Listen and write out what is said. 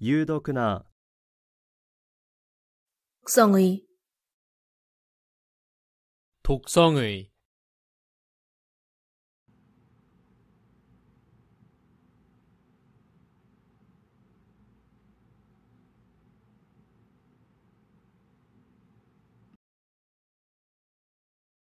유독나 독성의 독성의